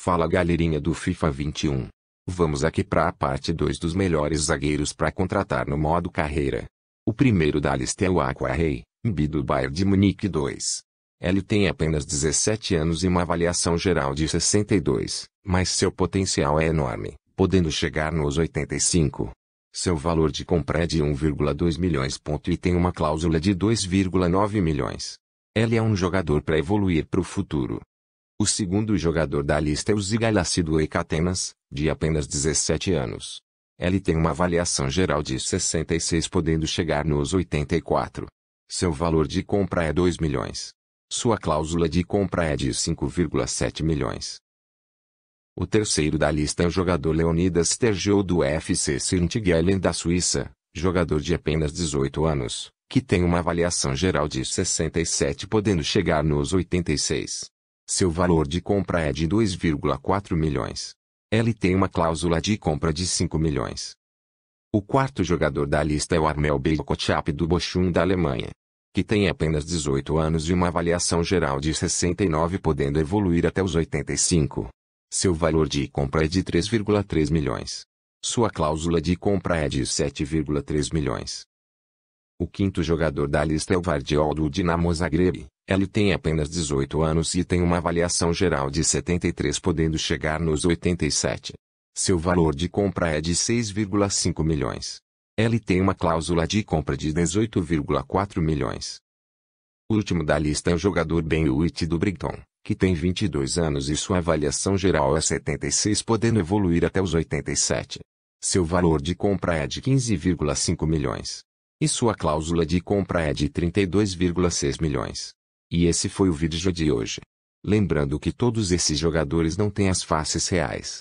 Fala galerinha do FIFA 21. Vamos aqui para a parte 2 dos melhores zagueiros para contratar no modo carreira. O primeiro da lista é o Aquarei, Mbi do Bayern de Munique 2. Ele tem apenas 17 anos e uma avaliação geral de 62, mas seu potencial é enorme, podendo chegar nos 85. Seu valor de compra é de 1,2 milhões e tem uma cláusula de 2,9 milhões. Ele é um jogador para evoluir para o futuro o segundo jogador da lista é o Zigalácido Ekatenas, de apenas 17 anos. Ele tem uma avaliação geral de 66 podendo chegar nos 84. Seu valor de compra é 2 milhões. Sua cláusula de compra é de 5,7 milhões. O terceiro da lista é o jogador Leonidas Tergeau do FC Saint-Gallen da Suíça, jogador de apenas 18 anos, que tem uma avaliação geral de 67 podendo chegar nos 86. Seu valor de compra é de 2,4 milhões. Ele tem uma cláusula de compra de 5 milhões. O quarto jogador da lista é o Armel Beikochap do Bochum da Alemanha, que tem apenas 18 anos e uma avaliação geral de 69 podendo evoluir até os 85. Seu valor de compra é de 3,3 milhões. Sua cláusula de compra é de 7,3 milhões. O quinto jogador da lista é o Vardiol do Dinamo Zagreb, ele tem apenas 18 anos e tem uma avaliação geral de 73 podendo chegar nos 87. Seu valor de compra é de 6,5 milhões. Ele tem uma cláusula de compra de 18,4 milhões. O último da lista é o jogador Ben Witt do Brighton, que tem 22 anos e sua avaliação geral é 76 podendo evoluir até os 87. Seu valor de compra é de 15,5 milhões. E sua cláusula de compra é de 32,6 milhões. E esse foi o vídeo de hoje. Lembrando que todos esses jogadores não têm as faces reais.